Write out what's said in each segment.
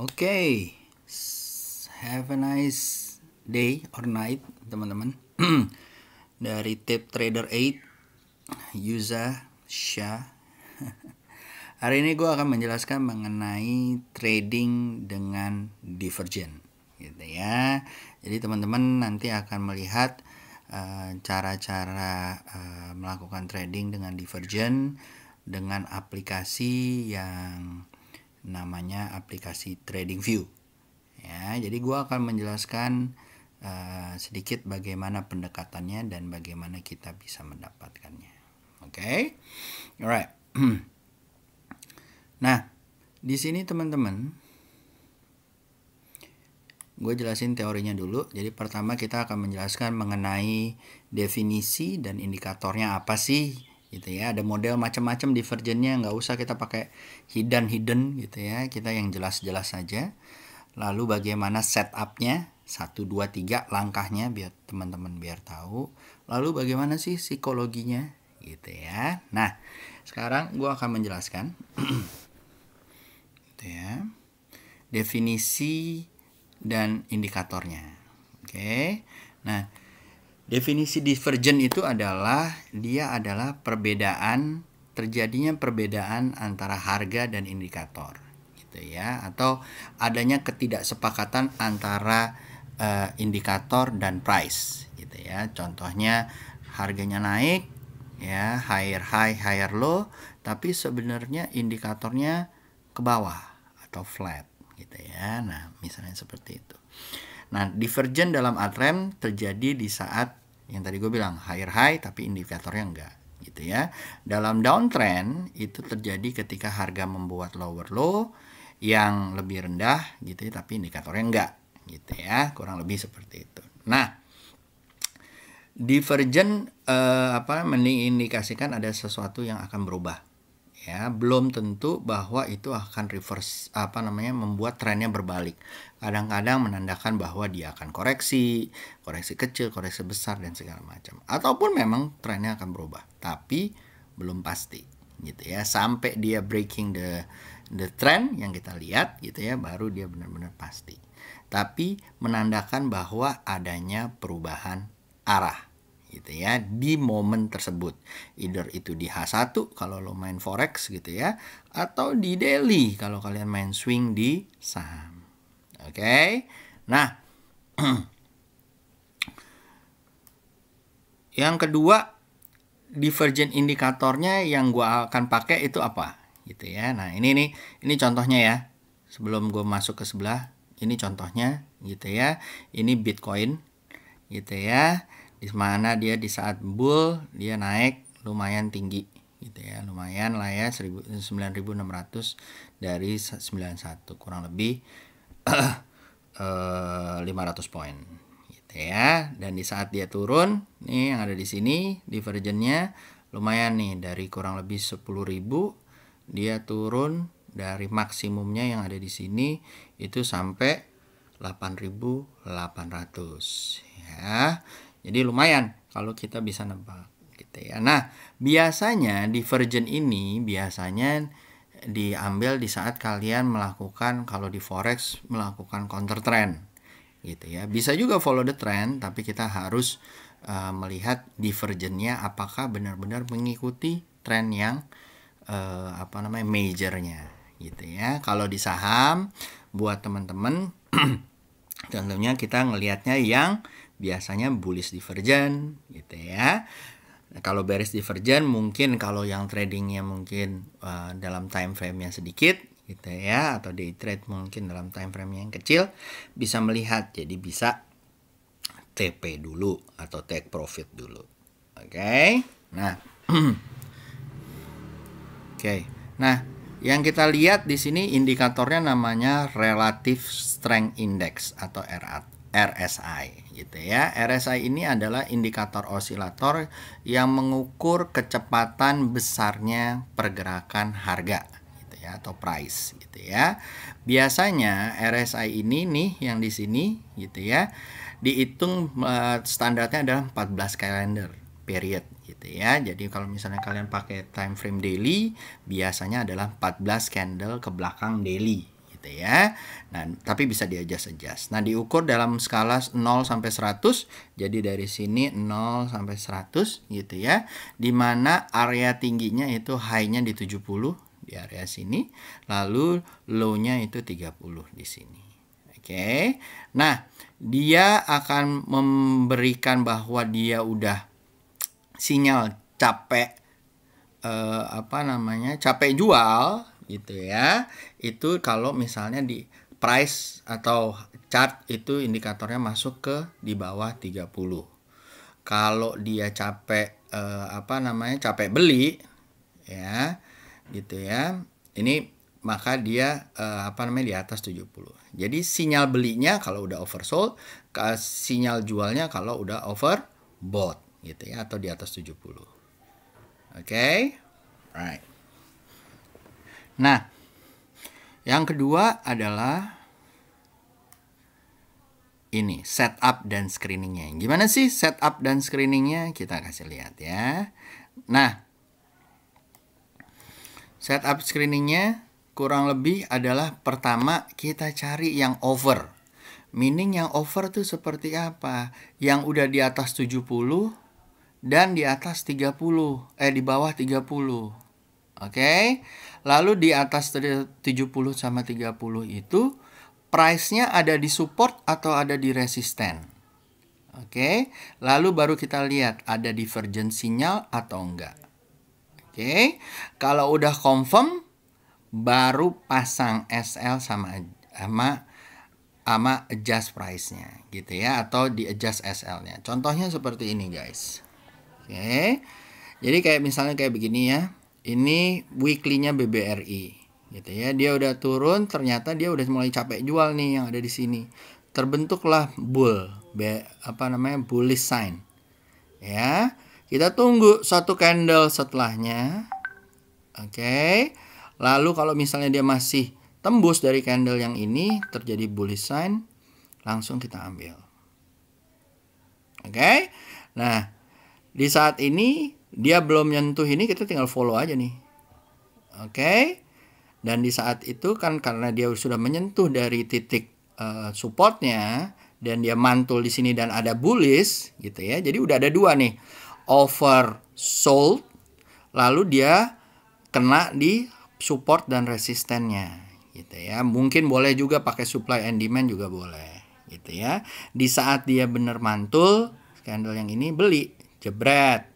okay. have a nice day or night teman-teman dari tip trader 8 Yuza Shah hari ini gue akan menjelaskan mengenai trading dengan divergen, gitu ya jadi teman-teman nanti akan melihat eh, cara-cara uh, uh, melakukan trading dengan divergen dengan aplikasi yang namanya aplikasi TradingView. Ya, jadi gue akan menjelaskan uh, sedikit bagaimana pendekatannya dan bagaimana kita bisa mendapatkannya. Oke, okay? alright. nah, di sini teman-teman, gue jelasin teorinya dulu. Jadi pertama kita akan menjelaskan mengenai definisi dan indikatornya apa sih gitu ya ada model macam-macam divergennya nggak usah kita pakai hidden hidden gitu ya kita yang jelas-jelas saja lalu bagaimana setupnya satu dua tiga langkahnya biar teman-teman biar tahu lalu bagaimana sih psikologinya gitu ya nah sekarang gue akan menjelaskan gitu ya definisi dan indikatornya oke nah Definisi divergen itu adalah dia adalah perbedaan terjadinya perbedaan antara harga dan indikator gitu ya atau adanya ketidaksepakatan antara uh, indikator dan price gitu ya. Contohnya harganya naik ya, higher high, higher low, tapi sebenarnya indikatornya ke bawah atau flat gitu ya. Nah, misalnya seperti itu. Nah, divergen dalam uptrend terjadi di saat yang tadi gue bilang higher high tapi indikatornya enggak gitu ya. Dalam downtrend itu terjadi ketika harga membuat lower low yang lebih rendah gitu ya tapi indikatornya enggak gitu ya. Kurang lebih seperti itu. Nah, divergen eh, apa mending ada sesuatu yang akan berubah ya belum tentu bahwa itu akan reverse apa namanya membuat trennya berbalik kadang-kadang menandakan bahwa dia akan koreksi koreksi kecil koreksi besar dan segala macam ataupun memang trennya akan berubah tapi belum pasti gitu ya sampai dia breaking the the trend yang kita lihat gitu ya baru dia benar-benar pasti tapi menandakan bahwa adanya perubahan arah gitu ya di momen tersebut either itu di H1 kalau lo main forex gitu ya atau di daily kalau kalian main swing di saham oke okay? nah yang kedua divergent indikatornya yang gua akan pakai itu apa gitu ya nah ini nih ini contohnya ya sebelum gua masuk ke sebelah ini contohnya gitu ya ini Bitcoin gitu ya di mana dia di saat bull dia naik lumayan tinggi gitu ya lumayan lah ya 9600 dari 91 kurang lebih eh, lima 500 poin gitu ya dan di saat dia turun nih yang ada di sini divergennya lumayan nih dari kurang lebih 10.000 dia turun dari maksimumnya yang ada di sini itu sampai 8800 ya jadi lumayan kalau kita bisa nebak gitu ya. Nah, biasanya divergen ini biasanya diambil di saat kalian melakukan kalau di forex melakukan counter trend gitu ya. Bisa juga follow the trend tapi kita harus uh, melihat divergennya apakah benar-benar mengikuti trend yang uh, apa namanya majornya gitu ya. Kalau di saham buat teman-teman tentunya kita ngelihatnya yang biasanya bullish divergen gitu ya. Nah, kalau bearish divergen mungkin kalau yang tradingnya mungkin uh, dalam time frame yang sedikit gitu ya atau day trade mungkin dalam time frame yang kecil bisa melihat jadi bisa TP dulu atau take profit dulu. Oke. Okay? Nah. Oke. Okay. Nah, yang kita lihat di sini indikatornya namanya relative strength index atau RAT RSI gitu ya. RSI ini adalah indikator osilator yang mengukur kecepatan besarnya pergerakan harga gitu ya atau price gitu ya. Biasanya RSI ini nih yang di sini gitu ya dihitung eh, standarnya adalah 14 kalender period gitu ya. Jadi kalau misalnya kalian pakai time frame daily biasanya adalah 14 candle ke belakang daily gitu ya. Nah, tapi bisa di adjust adjust. Nah, diukur dalam skala 0 sampai 100. Jadi dari sini 0 sampai 100 gitu ya. Dimana area tingginya itu high-nya di 70 di area sini, lalu low-nya itu 30 di sini. Oke. Okay. Nah, dia akan memberikan bahwa dia udah sinyal capek Uh, apa namanya? capek jual gitu ya. Itu kalau misalnya di price atau chart itu indikatornya masuk ke di bawah 30. Kalau dia capek eh, apa namanya? capek beli ya. Gitu ya. Ini maka dia eh, apa namanya di atas 70. Jadi sinyal belinya kalau udah oversold, sinyal jualnya kalau udah overbought gitu ya atau di atas 70. Oke? Okay? Right. Nah, yang kedua adalah ini setup dan screeningnya. Gimana sih setup dan screeningnya? Kita kasih lihat ya. Nah, setup screeningnya kurang lebih adalah pertama kita cari yang over. Meaning yang over tuh seperti apa? Yang udah di atas 70 dan di atas 30, eh di bawah 30. Oke. Okay? Lalu di atas 70 sama 30 itu price-nya ada di support atau ada di resisten. Oke, okay? lalu baru kita lihat ada divergence sinyal atau enggak. Oke, okay? kalau udah confirm baru pasang SL sama sama sama adjust price-nya gitu ya atau di adjust SL-nya. Contohnya seperti ini guys. Oke. Okay? Jadi kayak misalnya kayak begini ya ini weekly-nya BBRI gitu ya. Dia udah turun, ternyata dia udah mulai capek jual nih yang ada di sini. Terbentuklah bull, be, apa namanya? bullish sign. Ya. Kita tunggu satu candle setelahnya. Oke. Okay. Lalu kalau misalnya dia masih tembus dari candle yang ini terjadi bullish sign, langsung kita ambil. Oke. Okay? Nah, di saat ini dia belum nyentuh ini kita tinggal follow aja nih oke okay? dan di saat itu kan karena dia sudah menyentuh dari titik uh, supportnya dan dia mantul di sini dan ada bullish gitu ya jadi udah ada dua nih over sold lalu dia kena di support dan resistennya gitu ya mungkin boleh juga pakai supply and demand juga boleh gitu ya di saat dia bener mantul candle yang ini beli jebret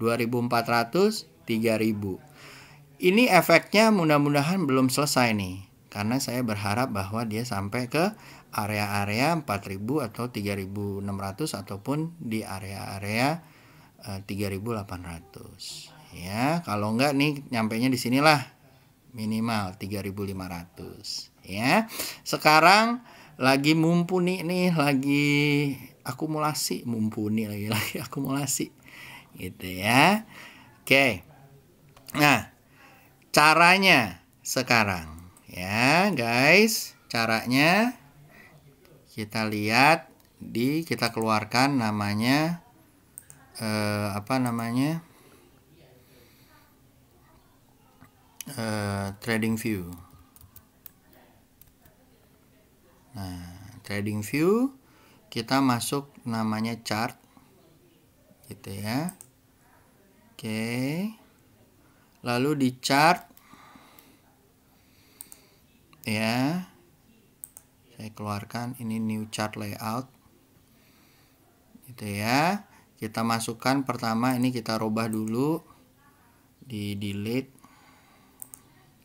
2400, 3000. Ini efeknya mudah-mudahan belum selesai nih. Karena saya berharap bahwa dia sampai ke area-area 4000 atau 3600 ataupun di area-area 3800 eh, ya kalau enggak nih nyampe nya di sinilah minimal 3500 ya sekarang lagi mumpuni nih lagi akumulasi mumpuni lagi lagi akumulasi gitu ya. Oke. Nah, caranya sekarang ya, guys. Caranya kita lihat di kita keluarkan namanya eh, apa namanya? eh, trading view. Nah, trading view kita masuk namanya chart gitu ya. Oke. Lalu di chart ya. Saya keluarkan ini new chart layout. Gitu ya. Kita masukkan pertama ini kita rubah dulu di delete.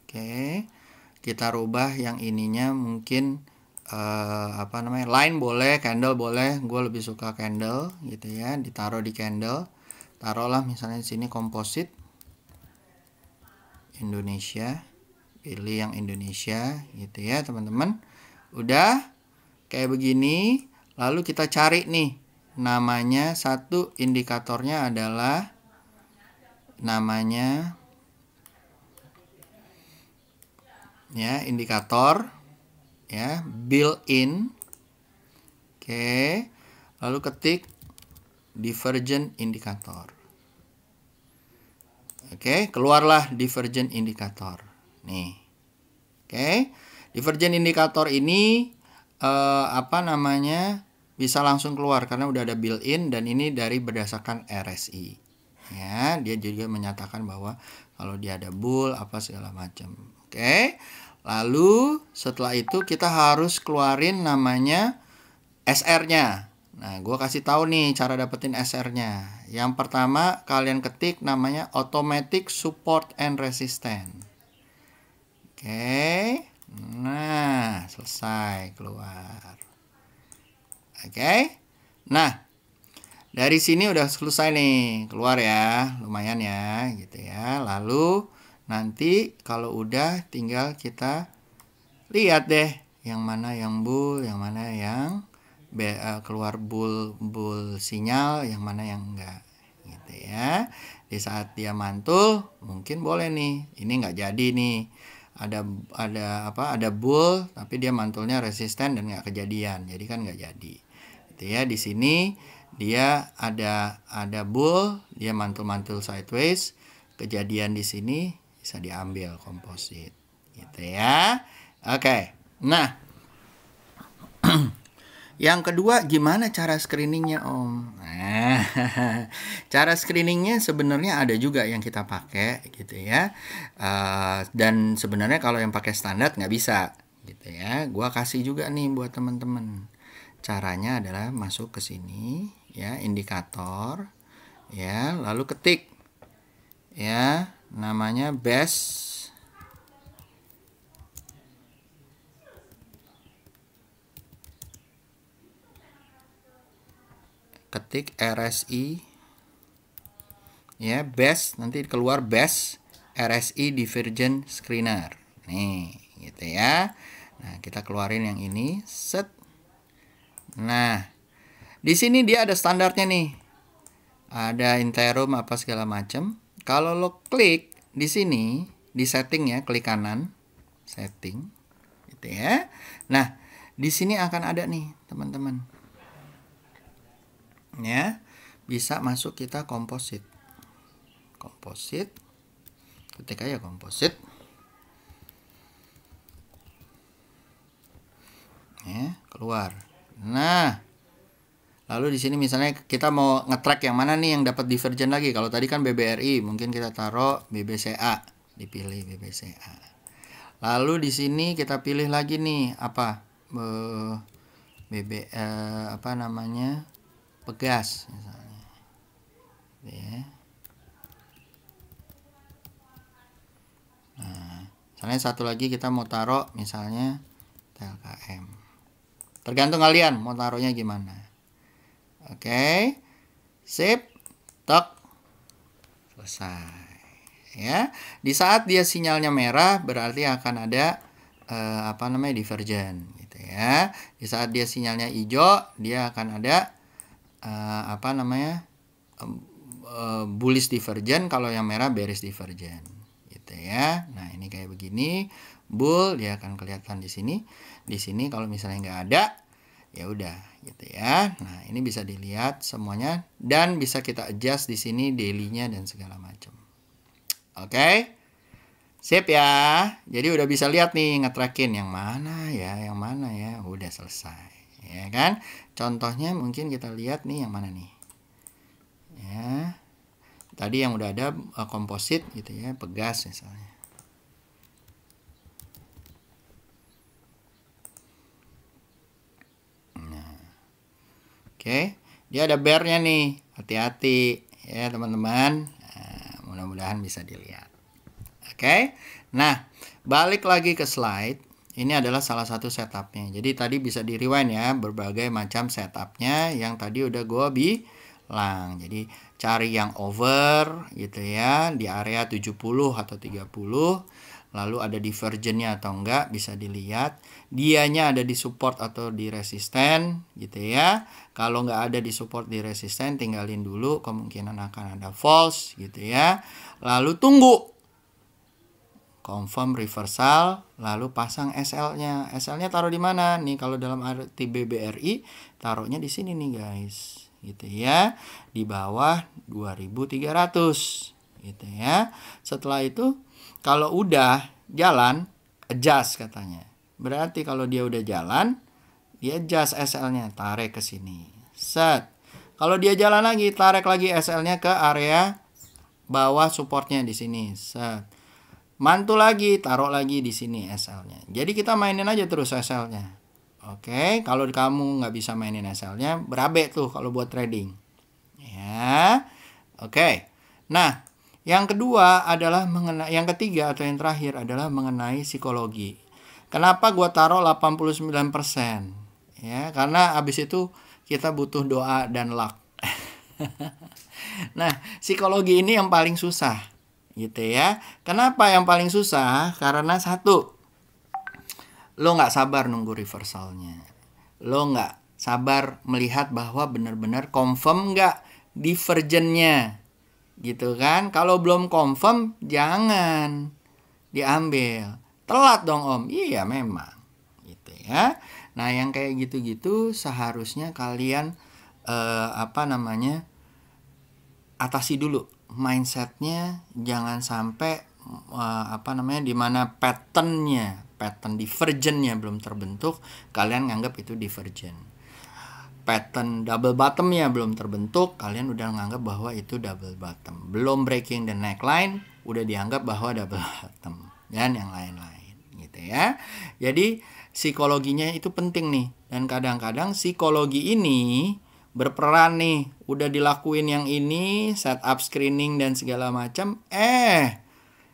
Oke. Kita rubah yang ininya mungkin uh, apa namanya line boleh candle boleh gue lebih suka candle gitu ya ditaruh di candle taruhlah misalnya di sini komposit Indonesia pilih yang Indonesia gitu ya teman-teman udah kayak begini lalu kita cari nih namanya satu indikatornya adalah namanya ya indikator ya built-in oke lalu ketik divergent indikator Oke, okay? keluarlah divergent indikator. Nih. Oke. Okay? Divergent indikator ini uh, apa namanya? bisa langsung keluar karena udah ada built-in dan ini dari berdasarkan RSI. Ya, dia juga menyatakan bahwa kalau dia ada bull apa segala macam. Oke. Okay? Lalu setelah itu kita harus keluarin namanya SR-nya. Nah, gue kasih tahu nih cara dapetin SR-nya. Yang pertama, kalian ketik namanya Automatic Support and Resistance. Oke, nah selesai keluar. Oke, nah dari sini udah selesai nih keluar ya, lumayan ya, gitu ya. Lalu nanti kalau udah tinggal kita lihat deh yang mana yang bull, yang mana yang be, uh, keluar bull bull sinyal yang mana yang enggak gitu ya di saat dia mantul mungkin boleh nih ini enggak jadi nih ada ada apa ada bull tapi dia mantulnya resisten dan enggak kejadian jadi kan enggak jadi gitu ya di sini dia ada ada bull dia mantul-mantul sideways kejadian di sini bisa diambil komposit gitu ya oke okay. nah yang kedua, gimana cara screeningnya, Om? Nah, cara screeningnya sebenarnya ada juga yang kita pakai, gitu ya. Eh, dan sebenarnya kalau yang pakai standar nggak bisa, gitu ya. Gua kasih juga nih buat teman-teman. Caranya adalah masuk ke sini, ya, indikator, ya, lalu ketik, ya, namanya best ketik RSI ya best nanti keluar best RSI Divergent Screener nih gitu ya nah kita keluarin yang ini set nah di sini dia ada standarnya nih ada interim apa segala macam kalau lo klik di sini di setting ya klik kanan setting gitu ya nah di sini akan ada nih teman-teman ya bisa masuk kita komposit komposit ketika ya komposit ya keluar nah lalu di sini misalnya kita mau ngetrack yang mana nih yang dapat divergen lagi kalau tadi kan BBRI mungkin kita taruh BBCA dipilih BBCA lalu di sini kita pilih lagi nih apa BB eh, eh, apa namanya pegas misalnya gitu ya nah misalnya satu lagi kita mau taruh misalnya TLKM tergantung kalian mau taruhnya gimana oke okay. sip tok selesai ya di saat dia sinyalnya merah berarti akan ada eh, apa namanya divergen gitu ya di saat dia sinyalnya hijau dia akan ada uh, apa namanya uh, bullish divergen kalau yang merah bearish divergen gitu ya nah ini kayak begini bull dia akan kelihatan di sini di sini kalau misalnya nggak ada ya udah gitu ya nah ini bisa dilihat semuanya dan bisa kita adjust di sini dailynya dan segala macam oke okay? sip ya jadi udah bisa lihat nih ngetrakin yang mana ya yang mana ya udah selesai ya kan? Contohnya mungkin kita lihat nih yang mana nih. Ya. Tadi yang udah ada uh, komposit gitu ya, pegas misalnya. Nah. Oke, dia ada nya nih. Hati-hati ya, teman-teman. Nah, mudah-mudahan bisa dilihat. Oke. Okay? Nah, balik lagi ke slide ini adalah salah satu setupnya jadi tadi bisa di rewind ya berbagai macam setupnya yang tadi udah gue bilang jadi cari yang over gitu ya di area 70 atau 30 lalu ada divergennya atau enggak bisa dilihat dianya ada di support atau di resisten gitu ya kalau nggak ada di support di resisten tinggalin dulu kemungkinan akan ada false gitu ya lalu tunggu confirm reversal lalu pasang SL-nya. SL-nya taruh di mana? Nih kalau dalam arti BBRI taruhnya di sini nih guys. Gitu ya. Di bawah 2300 gitu ya. Setelah itu kalau udah jalan adjust katanya. Berarti kalau dia udah jalan dia adjust SL-nya tarik ke sini. Set. Kalau dia jalan lagi tarik lagi SL-nya ke area bawah supportnya di sini. Set mantul lagi taruh lagi di sini SL-nya jadi kita mainin aja terus SL-nya oke kalau kamu nggak bisa mainin SL-nya berabe tuh kalau buat trading ya oke nah yang kedua adalah mengenai yang ketiga atau yang terakhir adalah mengenai psikologi kenapa gua taruh 89% ya karena habis itu kita butuh doa dan luck nah psikologi ini yang paling susah gitu ya. Kenapa yang paling susah? Karena satu, lo nggak sabar nunggu reversalnya. Lo nggak sabar melihat bahwa benar-benar confirm nggak divergennya. Gitu kan? Kalau belum confirm, jangan diambil. Telat dong om. Iya memang. Gitu ya. Nah yang kayak gitu-gitu seharusnya kalian eh, apa namanya atasi dulu mindsetnya jangan sampai uh, apa namanya di mana patternnya pattern divergennya belum terbentuk kalian nganggap itu divergent pattern double bottomnya belum terbentuk kalian udah nganggap bahwa itu double bottom belum breaking the neckline udah dianggap bahwa double bottom dan yang lain-lain gitu ya jadi psikologinya itu penting nih dan kadang-kadang psikologi ini berperan nih udah dilakuin yang ini setup screening dan segala macam eh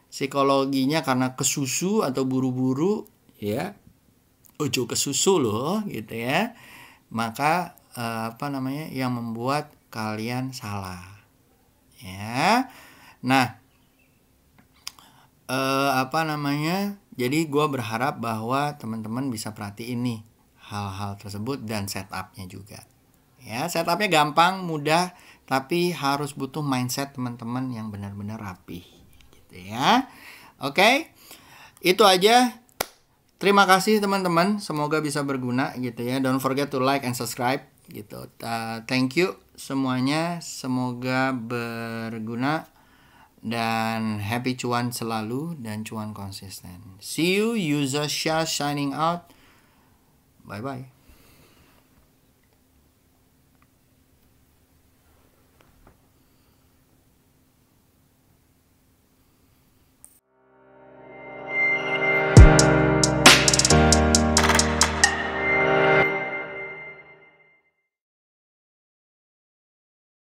psikologinya karena kesusu atau buru-buru ya ojo kesusu loh gitu ya maka eh, apa namanya yang membuat kalian salah ya nah eh, apa namanya jadi gue berharap bahwa teman-teman bisa perhatiin nih hal-hal tersebut dan setupnya juga Ya, setupnya gampang, mudah, tapi harus butuh mindset teman-teman yang benar-benar rapi. Gitu ya. Oke, okay? itu aja. Terima kasih teman-teman, semoga bisa berguna gitu ya. Don't forget to like and subscribe gitu. Uh, thank you semuanya, semoga berguna dan happy cuan selalu dan cuan konsisten. See you user Shah shining out. Bye bye.